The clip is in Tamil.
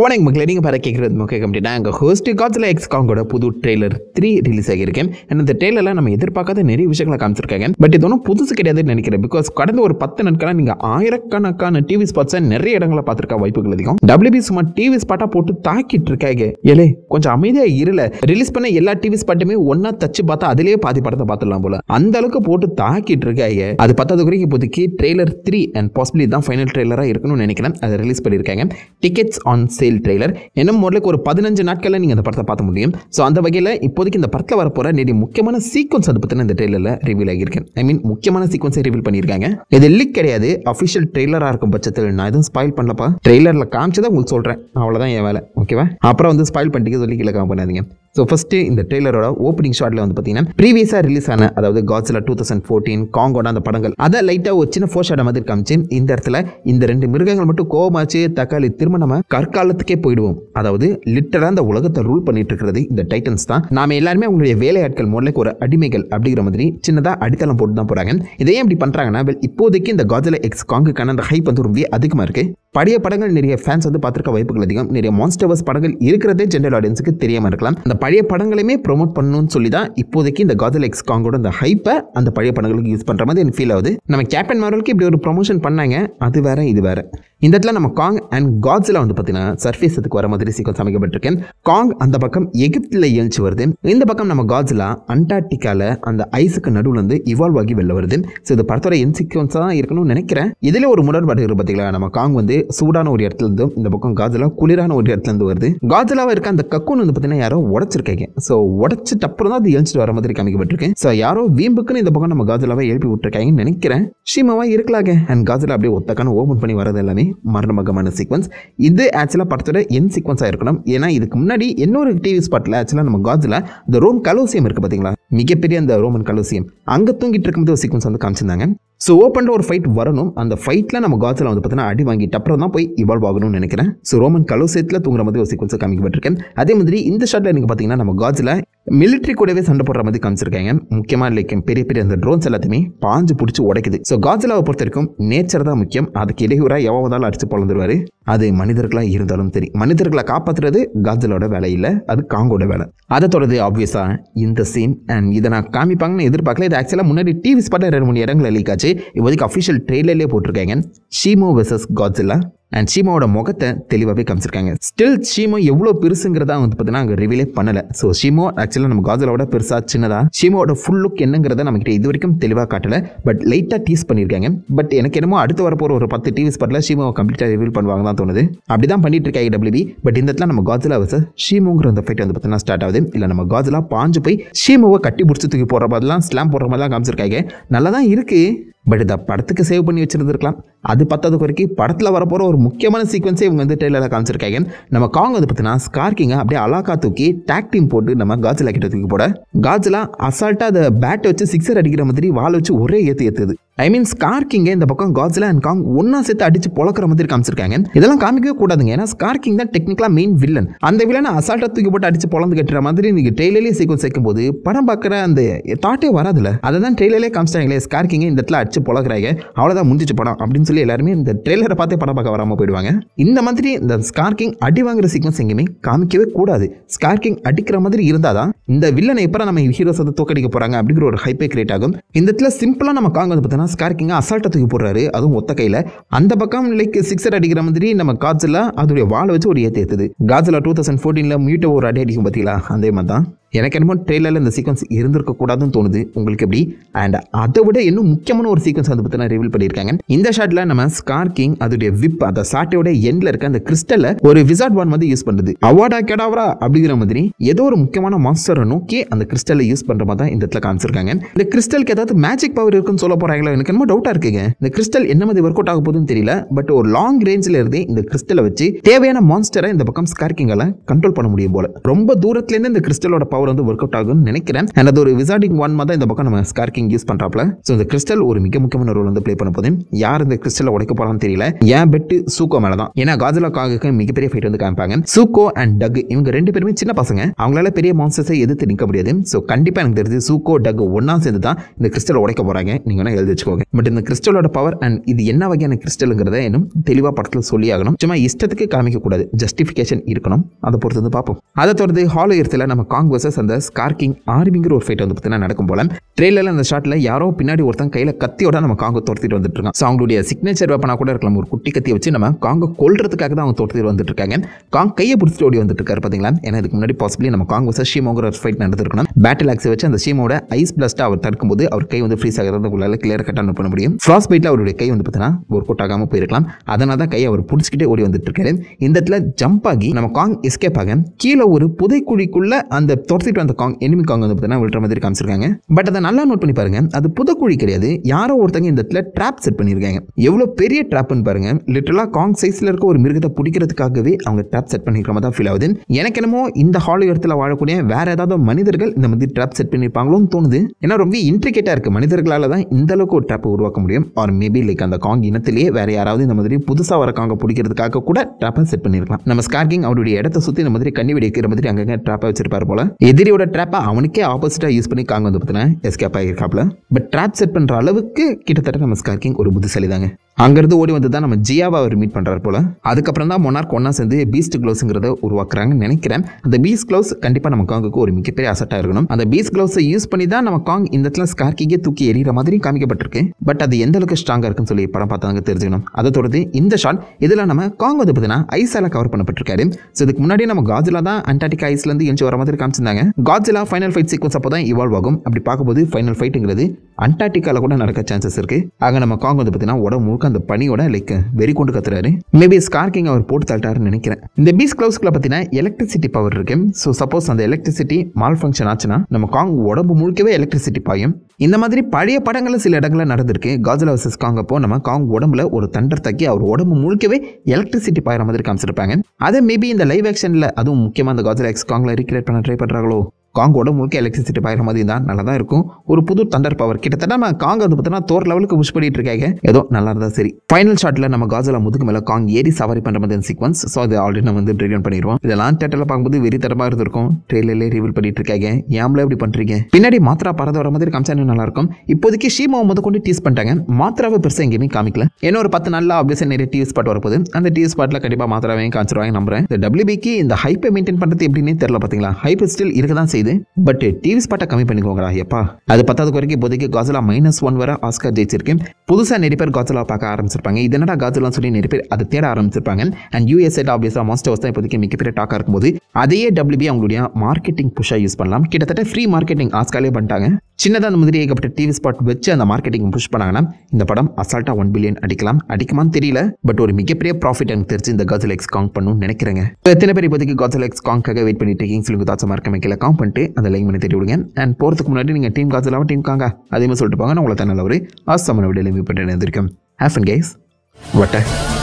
வணக்கம் மக்களை நீங்கள் பாரு கேட்குறது முக்கிய கம்பெனினா எங்கள் ஹோஸ்ட் காட்சில் காங்கோட புது ட்ரெய்லர் த்ரீ ரிலீஸ் ஆகியிருக்கேன் இந்த ட்ரெய்லரில் நம்ம எதிர்பார்க்காத நிறைய விஷயங்களை காமிச்சிருக்காங்க பட் இது ஒன்றும் புதுசு கிடையாதுன்னு நினைக்கிறேன் பிகாஸ் கடந்த ஒரு பத்து நாட்களாக நீங்கள் ஆயிரக்கணக்கான டிவி ஸ்பாட்ஸை நிறைய இடங்களை பார்த்துருக்க வாய்ப்புகள் அதிகம் டபிள்யூபி சும்மா டிவி ஸ்பாட்டாக போட்டு தாக்கிட்டு இருக்காங்க ஏலே கொஞ்சம் அமைதியாக இருல ரிலீஸ் பண்ண எல்லா டிவி ஸ்பாட்டுமே ஒன்றா தச்சு பார்த்தா அதிலேயே பாதி படத்தை பார்த்துடலாம் போல அந்த அளவுக்கு போட்டு தாக்கிட்டு இருக்காங்க அது பத்தாவது குறைக்கு இப்போதைக்கு ட்ரெய்லர் த்ரீ அண்ட் பாசிபிளி தான் ஃபைனல் ட்ரெய்லராக இருக்கணும்னு நினைக்கிறேன் அதை ரிலீஸ் பண்ணியிருக்காங்க டிக்கெட்ஸ் ஆன் சேல் ட்ரெய்லர் என்ன முறைக்கு ஒரு பதினஞ்சு நாட்களில் நீங்கள் அந்த படத்தை பார்க்க முடியும் ஸோ அந்த வகையில் இப்போதைக்கு இந்த படத்தில் வரப்போகிற நிறைய முக்கியமான சீக்வன்ஸ் அதை பற்றின இந்த ட்ரெய்லரில் ரிவீல் ஆகியிருக்கேன் ஐ மீன் முக்கியமான சீக்வன்ஸை ரிவீல் பண்ணியிருக்காங்க இது லீக் கிடையாது அஃபிஷியல் ட்ரெய்லராக இருக்கும் பட்சத்தில் நான் எதுவும் ஸ்பாயில் பண்ணலப்பா ட்ரெய்லரில் காமிச்சு தான் உங்களுக்கு சொல்கிறேன் அவ்வளோதான் என் வேலை ஓகேவா அப்புறம் வந்து ஸ்பாயில் பண்ணிட்டு சொல்லி கீழே காம் பண்ணாதீங்க ஸோ ஃபஸ்ட்டு இந்த ட்ரெய்லரோட ஓப்பனிங் ஷாட்டில் வந்து பார்த்தீங்கன்னா ப்ரீவியஸாக ரிலீஸ் ஆன அதாவது காட்ஸில் டூ தௌசண்ட் ஃபோர்டீன் காங்கோட அந்த படங்கள் அதை லைட்டாக ஒரு சின்ன ஃபோஷாட மாதிரி காமிச்சு இந்த இடத்துல இந்த ரெண்டு மிருகங்கள் மட்டும் கோபமாச்சு தக்காளி திரும்ப நம்ம கற்காலத்துக்கே போயிடுவோம் அதாவது லிட்டராக இந்த உலகத்தை ரூல் பண்ணிட்டு இருக்கிறது இந்த டைட்டன்ஸ் தான் நாம எல்லாருமே அவங்களுடைய வேலையாட்கள் மூலக்கு ஒரு அடிமைகள் அப்படிங்கிற மாதிரி சின்னதாக அடித்தளம் போட்டு தான் போகிறாங்க இதே இப்படி பண்ணுறாங்கன்னா இப்போதைக்கு இந்த காஜில் எக்ஸ் காங்குக்கான அந்த ஹைப் வந்து ரொம்ப அதிகமாக இருக்குது பழைய படங்கள் நிறைய ஃபேன்ஸ் வந்து பார்த்துருக்க வாய்ப்புகள் அதிகம் நிறைய மான்ஸ்டர்ஸ் படங்கள் இருக்கிறதே ஜென்ரல் ஆடியன்ஸுக்கு தெரியாமல் இருக்கலாம் அந்த பழைய படங்களையுமே ப்ரொமோட் பண்ணணும்னு சொல்லி தான் இப்போதைக்கு இந்த காதல் எக்ஸ் காங்கோட அந்த ஹைப்பை அந்த பழைய படங்களுக்கு யூஸ் பண்ணுற மாதிரி எனக்கு ஃபீல் ஆகுது நம்ம கேப்டன் மார்வலுக்கு இப்படி ஒரு ப்ரொமோஷன் பண்ணாங்க அது வேற இது வேற இந்த இடத்துல நம்ம காங் அண்ட் காட்ஸில் வந்து பார்த்தீங்கன்னா சர்ஃபேஸ் அதுக்கு வர மாதிரி சீக்வன்ஸ் அமைக்கப்பட்டிருக்கேன் காங் அந்த பக்கம் எகிப்தில் எழுச்சி வருது இந்த பக்கம் நம்ம காட்ஸில் அண்டார்டிகாவில் அந்த ஐஸுக்கு நடுவில் இருந்து இவால்வ் ஆகி வெளில வருது ஸோ இது படத்தோட என் சீக்வன்ஸாக தான் இருக்கணும்னு நினைக்கிறேன் இதில் ஒரு முரண்பாடு இருக்குது பார்த்தீங்களா நம்ம காங் வந்து சூடான ஒரு இடத்துல இருந்து இந்த பக்கம் காஜிலா குளிரான ஒரு இடத்துல இருந்து வருது காஜிலாவாக இருக்க அந்த கக்குன்னு வந்து பார்த்தீங்கன்னா யாரோ உடச்சிருக்கேங்க ஸோ உடச்சிட்டு அப்புறம் தான் அது எழுச்சிட்டு வர மாதிரி காமிக்கப்பட்டிருக்கு ஸோ யாரோ வீம்புக்குன்னு இந்த பக்கம் நம்ம காஜிலாவை எழுப்பி விட்டுருக்காங்கன்னு நினைக்கிறேன் சீமாவாக இருக்கலாங்க அண்ட் காஜிலா அப்படியே ஒத்தக்கான ஓபன் பண்ணி வரது எல்லாமே மரணமகமான சீக்வன்ஸ் இது ஆக்சுவலாக படத்தோட என் சீக்வன்ஸாக இருக்கணும் ஏன்னா இதுக்கு முன்னாடி இன்னொரு டிவி ஸ்பாட்டில் ஆக்சுவலாக நம்ம காஜில் இந்த ரோம் கலோசியம் இருக்குது பார்த்தீங்களா மிகப்பெரிய அந்த ரோமன் கலோசியம் அங்கே தூங்கிட்டு இருக்கும்போது ஒரு சீக்வன்ஸ் வந்து காமிச்சிருந்தாங்க ஸோ ஓப்பனில் ஒரு ஃபைட் வரணும் அந்த ஃபைட்டில் நம்ம காஜில் வந்து பார்த்தீங்கன்னா அடி வாங்கிட்டு அப்புறம் தான் போய் இவால்வ் ஆகணும்னு நினைக்கிறேன் ஸோ ரோமன் கலோசியத்தில் தூங்குற மாதிரி ஒரு சீக்வன்ஸ் காமிக்கப்பட்டிருக்கேன் அதே மாதிரி இந்த ஷாட்டில் எனக்கு பார்த்தீங்கன்னா நம்ம காஜில் மிலிட்ரி கூடவே சண்டை போடுற மாதிரி காமிச்சிருக்காங்க முக்கியமாக லைக் பெரிய பெரிய அந்த ட்ரோன்ஸ் எல்லாத்தையுமே பாஞ்சு பிடிச்சி உடைக்குது ஸோ காஜிலாவை பொறுத்த வரைக்கும் நேச்சர் தான் முக்கியம் அதுக்கு இடையூறாக எவ்வளோ வந்தாலும் அடிச்சு பொழந்துருவாரு அது மனிதர்களாக இருந்தாலும் சரி மனிதர்களை காப்பாற்றுறது காஜிலோட வேலை இல்லை அது காங்கோட வேலை அதை தொடர்ந்து ஆப்வியஸாக இந்த சீன் அண்ட் இதை நான் காமிப்பாங்கன்னு எதிர்பார்க்கல இது ஆக்சுவலாக முன்னாடி டிவி ஸ்பாட்டில் ரெண்டு மூணு இடங்கள் அழிக்காச்சு இப்போதைக்கு அஃபிஷியல் ட்ரெயிலர்லேயே போட்டிருக்காங்க ஷீமோ வெர்சஸ் காஜிலா அண்ட் ஷீமாவோட முகத்தை தெளிவாகவே காமிச்சிருக்காங்க ஸ்டில் ஷீமோ எவ்வளோ பெருசுங்கிறதா வந்து பார்த்தீங்கன்னா அங்கே ரிவீலே பண்ணலை ஸோ ஷீமோ ஆக்சுவலாக நம்ம காஜலோட பெருசாக சின்னதாக சீமோட ஃபுல் லுக் என்னங்கிறத நம்ம கிட்ட இது வரைக்கும் தெளிவாக காட்டலை பட் லைட்டாக டீஸ் பண்ணியிருக்காங்க பட் எனக்கு என்னமோ அடுத்து வரப்போகிற ஒரு பத்து டிவி ஸ்பாட்ல ஷீமோவை கம்ப்ளீட்டாக ரிவீல் பண்ணுவாங்க தான் தோணுது அப்படி தான் பண்ணிட்டு இருக்காங்க டபிள்யூபி பட் இந்த இடத்துல நம்ம காஜலா வச ஷீமோங்கிற அந்த ஃபைட் வந்து பார்த்தீங்கன்னா ஸ்டார்ட் ஆகுது இல்லை நம்ம காஜலா பாஞ்சு போய் ஷீமோவை கட்டி பிடிச்சி தூக்கி போடுற மாதிரிலாம் ஸ்லாம் போடுற மாதிரிலாம் காமிச்சிருக்காங்க நல்லா தான் இருக்குது பட் இதை படத்துக்கு சேவ் பண்ணி வச்சுருந்துருக்கலாம் அது பத்தாவது குறைக்கு படத்தில் வரப்போகிற ஒரு முக்கியமான சீக்வன்ஸே இவங்க வந்து டெய்லரில் காமிச்சிருக்காங்க நம்ம காங் வந்து பார்த்தீங்கன்னா ஸ்கார்கிங்க அப்படியே அலாக்கா தூக்கி டேக் டீம் போட்டு நம்ம காஜிலா கிட்ட தூக்கி போட காஜிலா அசால்ட்டாக அதை பேட்டை வச்சு சிக்ஸர் அடிக்கிற மாதிரி வாழை வச்சு ஒரே ஏற்று ஏற்றுது ஐ மீன் ஸ்கார்கிங்க இந்த பக்கம் காட்ஸ்லா அண்ட் காங் ஒன்னா சேர்த்து அடிச்சு பொழக்கிற மாதிரி காமிச்சிருக்காங்க இதெல்லாம் காமிக்கவே கூடாதுங்க ஏன்னா ஸ்கார்கிங் தான் டெக்னிக்கலா மெயின் வில்லன் அந்த வில்லனை அசால்ட்டா தூக்கி போட்டு அடிச்சு பொழந்து கட்டுற மாதிரி நீங்க ட்ரெயிலே சீக்கிரம் சேர்க்கும் போது படம் பார்க்குற அந்த தாட்டே வராதுல அதை தான் ட்ரெயிலர்லேயே காமிச்சிட்டாங்களே ஸ்கார்கிங்க இந்த இடத்துல அடிச்சு பொழக்கிறாங்க அவ்வளோதான் முடிஞ்சிச்சு படம் அப்படின்னு சொல்லி எல்லாருமே இந்த ட்ரெயிலரை பார்த்தே படம் பார்க்க வராமல் போயிடுவாங்க இந்த மாதிரி இந்த ஸ்கார்கிங் அடி வாங்குற சீக்வன்ஸ் எங்கேயுமே காமிக்கவே கூடாது ஸ்கார்கிங் அடிக்கிற மாதிரி இருந்தாதான் இந்த வில்லனை எப்போ நம்ம ஹீரோஸ் வந்து தோக்கடிக்க போறாங்க அப்படிங்கிற ஒரு ஹைப்பே கிரியேட் ஆகும் இந்த இடத்துல சிம்பிளா நம்ம காங்க வந்து ஆனால் ஸ்கார் கிங்க அசால்ட்டை தூக்கி போடுறாரு அதுவும் ஒத்த கையில் அந்த பக்கம் லைக் சிக்ஸர் அடிக்கிற மாதிரி நம்ம காஜில் அதோடைய வாழை வச்சு ஒரு ஏற்றி ஏற்றுது காஜில் டூ தௌசண்ட் ஃபோர்டீனில் மியூட்டோ ஒரு அடி அடிக்கும் பார்த்தீங்களா அதே மாதிரி தான் எனக்கு என்னமோ ட்ரெயிலரில் இந்த சீக்வன்ஸ் இருந்திருக்கக்கூடாதுன்னு தோணுது உங்களுக்கு எப்படி அண்ட் அதை விட இன்னும் முக்கியமான ஒரு சீக்வன்ஸ் அதை பற்றி ரிவீல் பண்ணியிருக்காங்க இந்த ஷாட்டில் நம்ம ஸ்கார் கிங் அதோடைய விப் அந்த சாட்டையோட எண்டில் இருக்க அந்த கிறிஸ்டலில் ஒரு விசார்ட் பான் வந்து யூஸ் பண்ணுறது அவார்டா கேடாவரா அப்படிங்கிற மாதிரி ஏதோ ஒரு முக்கியமான மாஸ்டரை நோக்கி அந்த கிறிஸ்டலை யூஸ் பண்ணுற மாதிரி தான் இந்த இடத்துல காமிச்சிருக்காங்க இந்த கிறிஸ்டலுக்கு ஏதாவது மேஜிக் பவர் இருக்குன்னு சொல்ல போகிறாங்களோ எனக்கு என்னமோ டவுட்டாக இருக்குங்க இந்த கிறிஸ்டல் என்ன மாதிரி ஒர்க் அவுட் ஆக போகுதுன்னு தெரியல பட் ஒரு லாங் ரேஞ்சில் இருந்து இந்த கிறிஸ்டலை வச்சு தேவையான மாஸ்டரை இந்த பக்கம் ஸ்கார் கிங்கால கண்ட்ரோல் பண்ண முடியும் போல ரொம்ப தூரத்துலேருந்து இந்த கிறிஸ்டலோட பவர் பவர் வந்து ஒர்க் அவுட் ஆகும்னு நினைக்கிறேன் அண்ட் அது ஒரு விசார்டிங் ஒன் தான் இந்த பக்கம் நம்ம ஸ்கார்கிங் யூஸ் பண்ணுறாப்ல ஸோ இந்த கிறிஸ்டல் ஒரு மிக முக்கியமான ரோல் வந்து ப்ளே பண்ண போதும் யார் இந்த கிறிஸ்டல் உடைக்க போகிறான்னு தெரியல ஏன் பெட்டு சூக்கோ மேலே தான் ஏன்னா காஜலா காகுக்கு மிகப்பெரிய ஃபைட் வந்து காமிப்பாங்க சூக்கோ அண்ட் டக் இவங்க ரெண்டு பேருமே சின்ன பசங்க அவங்களால பெரிய மான்சர்ஸை எதிர்த்து நிற்க முடியாது ஸோ கண்டிப்பாக எனக்கு தெரிஞ்சு சூக்கோ டக் ஒன்னா சேர்ந்து தான் இந்த கிறிஸ்டல் உடைக்க போகிறாங்க நீங்கள் வேணால் எழுதி வச்சுக்கோங்க பட் இந்த கிறிஸ்டலோட பவர் அண்ட் இது என்ன வகையான கிறிஸ்டலுங்கிறத இன்னும் தெளிவாக படத்தில் சொல்லி ஆகணும் சும்மா இஷ்டத்துக்கு காமிக்கக்கூடாது ஜஸ்டிஃபிகேஷன் இருக்கணும் அதை பொறுத்து வந்து பார்ப்போம் அதை தொடர்ந்து ஹாலோ இடத்துல நம்ம காங்கிரஸ் ப்ராசஸ் அந்த ஸ்கார்கிங் ஆர்மிங்கிற ஒரு ஃபைட் வந்து பார்த்தீங்கன்னா நடக்கும் போல ட்ரெயிலரில் அந்த ஷாட்டில் யாரோ பின்னாடி ஒருத்தன் கையில் கத்தியோட நம்ம காங்க தோர்த்திட்டு வந்துட்டு இருக்காங்க ஸோ அவங்களுடைய சிக்னேச்சர் வெப்பனாக கூட இருக்கலாம் ஒரு குட்டி கத்தியை வச்சு நம்ம காங்க கொள்றதுக்காக தான் அவங்க தோர்த்திட்டு வந்துட்டு இருக்காங்க காங் கையை பிடிச்சிட்டு ஓடி வந்துட்டு இருக்காரு பார்த்தீங்களா ஏன்னா இதுக்கு முன்னாடி பாசிபிளி நம்ம காங்கு வச ஷீமோங்கிற ஒரு ஃபைட் நடந்திருக்கணும் பேட்டில் ஆக்ஸை வச்சு அந்த ஷீமோட ஐஸ் பிளஸ்ட்டாக அவர் தடுக்கும்போது அவர் கை வந்து ஃப்ரீஸ் ஆகிறது உங்களால் கிளியர் கட்டாக பண்ண முடியும் ஃப்ராஸ் பைட்டில் அவருடைய கை வந்து பார்த்தீங்கன்னா ஒரு கொட்டாகாமல் போயிருக்கலாம் அதனால தான் கையை அவர் பிடிச்சிக்கிட்டே ஓடி வந்துட்டு இருக்காரு இந்த இடத்துல ஜம்ப் ஆகி நம்ம காங் எஸ்கேப் ஆக கீழே ஒரு புதைக்குழிக்குள்ள அந்த பிடிச்சிட்டு வந்த காங் எனிமி காங் வந்து பார்த்தீங்கன்னா விழுற மாதிரி காமிச்சிருக்காங்க பட் அதை நல்லா நோட் பண்ணி பாருங்க அது புதக்குழி கிடையாது யாரோ ஒருத்தங்க இந்த இடத்துல ட்ராப் செட் பண்ணியிருக்காங்க எவ்வளோ பெரிய ட்ராப்னு பாருங்க லிட்டரலாக காங் சைஸில் இருக்க ஒரு மிருகத்தை பிடிக்கிறதுக்காகவே அவங்க ட்ராப் செட் பண்ணிருக்க மாதிரி தான் ஃபீல் ஆகுது எனக்கு என்னமோ இந்த ஹாலி இடத்துல வாழக்கூடிய வேற ஏதாவது மனிதர்கள் இந்த மாதிரி ட்ராப் செட் பண்ணியிருப்பாங்களோன்னு தோணுது ஏன்னா ரொம்ப இன்ட்ரிகேட்டாக இருக்குது மனிதர்களால் தான் இந்த அளவுக்கு ஒரு ட்ராப் உருவாக்க முடியும் ஆர் மேபி லைக் அந்த காங் இனத்திலேயே வேற யாராவது இந்த மாதிரி புதுசாக வர காங்க பிடிக்கிறதுக்காக கூட ட்ராப்பை செட் பண்ணியிருக்கலாம் நம்ம ஸ்கார்கிங் அவருடைய இடத்தை சுற்றி இந்த மாதிரி கண்ணி வெடிக்கிற மாதிரி அங்கங்கே ட்ராப்பை வச்சிருப்பார் போல எதிரியோட ட்ராப்பை அவனுக்கே ஆப்போசிட்டாக யூஸ் பண்ணி காங்க வந்து பார்த்தீங்கன்னா எஸ்கேப் ஆகியிருக்காப்ல பட் ட்ராப் செட் பண்ணுற அளவுக்கு கிட்டத்தட்ட நம்ம ஸ்கார்கிங் ஒரு புத்திசாலி தாங்க அங்கேருந்து ஓடி வந்து தான் நம்ம ஜியாவை அவர் மீட் பண்ணுறாரு போல் அதுக்கப்புறம் தான் மொனார்க் ஒன்றா சேர்ந்து பீஸ்ட் க்ளவுஸுங்கிறத உருவாக்குறாங்கன்னு நினைக்கிறேன் அந்த பீஸ் க்ளவுஸ் கண்டிப்பாக நம்ம காங்குக்கு ஒரு மிகப்பெரிய அசட்டாக இருக்கணும் அந்த பீஸ் க்ளவுஸை யூஸ் பண்ணி தான் நம்ம காங் இந்த இடத்துல தூக்கி எறிகிற மாதிரி காமிக்கப்பட்டிருக்கு பட் அது எந்த அளவுக்கு ஸ்ட்ராங்காக இருக்குன்னு சொல்லி படம் பார்த்தாங்க தெரிஞ்சுக்கணும் அதை தொடர்ந்து இந்த ஷாட் இதில் நம்ம காங் வந்து பார்த்தீங்கன்னா ஐஸால் கவர் பண்ணப்பட்டிருக்காரு ஸோ இதுக்கு முன்னாடி நம்ம காஜிலா தான் அண்டார்டிக் ஐஸ்லேருந்து எழுந்து வர மாதிரி காமிச்சிருந்தாங்க காஜிலா ஃபைனல் ஃபைட் சீக்வன்ஸ் அப்போ தான் இவால்வ் ஆகும் அப்படி பார்க்கும்போது ஃபைனல் ஃபைட்டுங்கிறது அண்டார்டிகாவில் கூட நடக்க சான்சஸ் இருக்குது ஆக நம்ம காங் வந்து பார்த்தீங்கன்னா உடம்பு முழுக்க அந்த பனியோட லைக் வெறி கொண்டு கத்துறாரு மேபி ஸ்கார் கிங் அவர் போட்டு தள்ளிட்டாருன்னு நினைக்கிறேன் இந்த பீஸ் கிளவுஸ்க்குள்ள பார்த்தீங்கன்னா எலக்ட்ரிசிட்டி பவர் இருக்கு ஸோ சப்போஸ் அந்த எலக்ட்ரிசிட்டி மால் ஃபங்க்ஷன் ஆச்சுன்னா நம்ம காங் உடம்பு முழுக்கவே எலக்ட்ரிசிட்டி பாயும் இந்த மாதிரி பழைய படங்களில் சில இடங்களில் நடந்திருக்கு காஜல் வர்சஸ் காங் அப்போ நம்ம காங் உடம்புல ஒரு தண்டர் தக்கி அவர் உடம்பு முழுக்கவே எலக்ட்ரிசிட்டி பாயிற மாதிரி காமிச்சிருப்பாங்க அதை மேபி இந்த லைவ் ஆக்ஷனில் அதுவும் முக்கியமாக அந்த காஜல் எக்ஸ் காங்கில் ரீக்ரியேட் பண்ண ட்ரை பண்ணுறாங்களோ காங்கோட முழுக்க எலக்ட்ரிசிட்டி பாயிற மாதிரி தான் நல்லா தான் இருக்கும் ஒரு புது தண்டர் பவர் கிட்டத்தட்ட நம்ம காங்க வந்து பார்த்தீங்கன்னா தோர் லெவலுக்கு புஷ் பண்ணிட்டு இருக்காங்க ஏதோ நல்லா இருந்தா சரி ஃபைனல் ஷாட்டில் நம்ம காசில் முதுக்கு மேலே காங் ஏறி சவாரி பண்ணுற மாதிரி சீக்வன்ஸ் ஸோ அது ஆல்ரெடி நம்ம வந்து ரிவியூன் பண்ணிடுவோம் இதெல்லாம் தேட்டரில் பார்க்கும்போது வெறித்தரமாக இருந்திருக்கும் ட்ரெயிலே ரிவீல் பண்ணிட்டு இருக்காங்க ஏம்ல இப்படி பண்ணுறீங்க பின்னாடி மாத்திரா பறந்து வர மாதிரி காமிச்சானு நல்லா இருக்கும் இப்போதைக்கு ஷீமாவை முத கொண்டு டீஸ் பண்ணிட்டாங்க மாத்திராவை பெருசாக எங்கேயுமே காமிக்கல ஏன்னா ஒரு பத்து நாளில் ஆப்வியஸாக நிறைய டிவி ஸ்பாட் வரப்போது அந்த டிவி ஸ்பாட்டில் கண்டிப்பாக மாத்திராவையும் காமிச்சிருவாங்க நம்புறேன் இந்த டபிள்யூபிக்கு இந்த ஹைப்பை மெயின்டைன் பண்ணுறது எப்படின்னே தெரியல பார்த்தீங்களா ஹைப் ஸ்டில் இருக்க தான் செய்யுது தெரியுது பட் டிவி ஸ்பாட்டை கம்மி பண்ணிக்கோங்கடா எப்பா அது பத்தாவது வரைக்கும் இப்போதைக்கு காசலா மைனஸ் ஒன் வர ஆஸ்கர் ஜெயிச்சிருக்கு புதுசாக நிறைய பேர் காசலா பார்க்க ஆரம்பிச்சிருப்பாங்க இது என்னடா காசலான்னு சொல்லி நிறைய பேர் அதை தேட ஆரம்பிச்சிருப்பாங்க அண்ட் யூஎஸ்ஏ ஆப்வியஸாக மாஸ்டர்ஸ் தான் இப்போதைக்கு மிகப்பெரிய டாக்காக இருக்கும்போது அதே டபிள்யூபி அவங்களுடைய மார்க்கெட்டிங் புஷாக யூஸ் பண்ணலாம் கிட்டத்தட்ட ஃப்ரீ மார்க்கெட்டிங் ஆஸ்காலே பண்ணிட்டாங்க சின்னதாக அந்த மாதிரி ஏகப்பட்ட டிவி ஸ்பாட் வச்சு அந்த மார்க்கெட்டிங் புஷ் பண்ணாங்கன்னா இந்த படம் அசால்ட்டாக ஒன் பில்லியன் அடிக்கலாம் அடிக்குமான்னு தெரியல பட் ஒரு மிகப்பெரிய ப்ராஃபிட் எனக்கு தெரிஞ்சு இந்த காசல் எக்ஸ் காங் பண்ணணும்னு நினைக்கிறேங்க எத்தனை பேர் இப்போதைக்கு காசல் எக்ஸ் காங்காக வெயிட் பண்ணிட்டு இருக்கீங்க சொல்லுங்க தாச்சமாக இருக்க மேலே காங் பண்ணிட்டு அந்த லைன் பண்ணி தேடி விடுங்க அண்ட் போகிறதுக்கு முன்னாடி நீங்கள் டீம் காசு இல்லாமல் டீம் காங்க அதே மாதிரி சொல்லிட்டு போங்க நான் உங்களை தன்னால் ஒரு ஆஸ்தாமன விட எளிமைப்பட்டு எழுந்திருக்கும் ஹேஃபன் கேஸ் வட்டை